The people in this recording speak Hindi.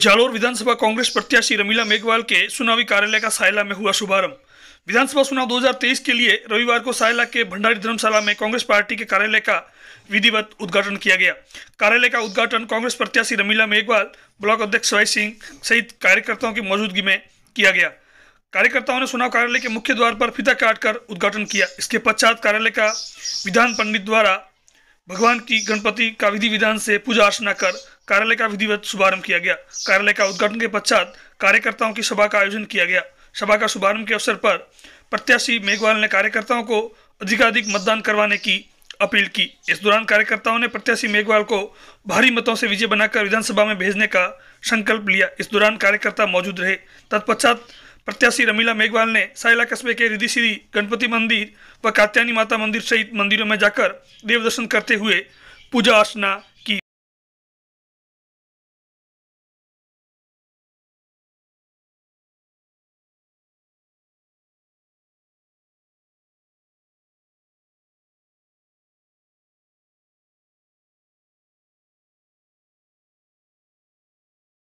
जालोर विधानसभा कांग्रेस प्रत्याशी रमीला मेघवाल के चुनावी कार्यालय का सायला में हुआ शुभारंभ विधानसभा चुनाव 2023 के लिए रविवार को सायला के भंडारी धर्मशाला में कांग्रेस पार्टी के कार्यालय का विधिवत उद्घाटन किया गया कार्यालय का उद्घाटन कांग्रेस प्रत्याशी रमीला मेघवाल ब्लॉक अध्यक्ष वाई सिंह सहित कार्यकर्ताओं की मौजूदगी में किया गया कार्यकर्ताओं ने चुनाव कार्यालय के मुख्य द्वार पर फिता काटकर उद्घाटन किया इसके पश्चात कार्यालय का विधान पंडित द्वारा भगवान की गणपति का विधि विधान से पूजा अर्चना कर कार्यालय का विधिवत शुभारंभ किया गया कार्यालय का उद्घाटन के पश्चात कार्यकर्ताओं की सभा का आयोजन किया गया सभा का शुभारंभ के अवसर पर प्रत्याशी मेघवाल ने कार्यकर्ताओं को अधिकाधिक मतदान करवाने की अपील की इस दौरान कार्यकर्ताओं ने प्रत्याशी मेघवाल को भारी मतों से विजय बनाकर विधानसभा में भेजने का संकल्प लिया इस दौरान कार्यकर्ता मौजूद रहे तत्पश्चात प्रत्याशी रमीला मेघवाल ने सायला कस्बे के रिधिश्री गणपति मंदिर व कात्यानी माता मंदिर सहित मंदिरों में जाकर देव दर्शन करते हुए पूजा अर्चना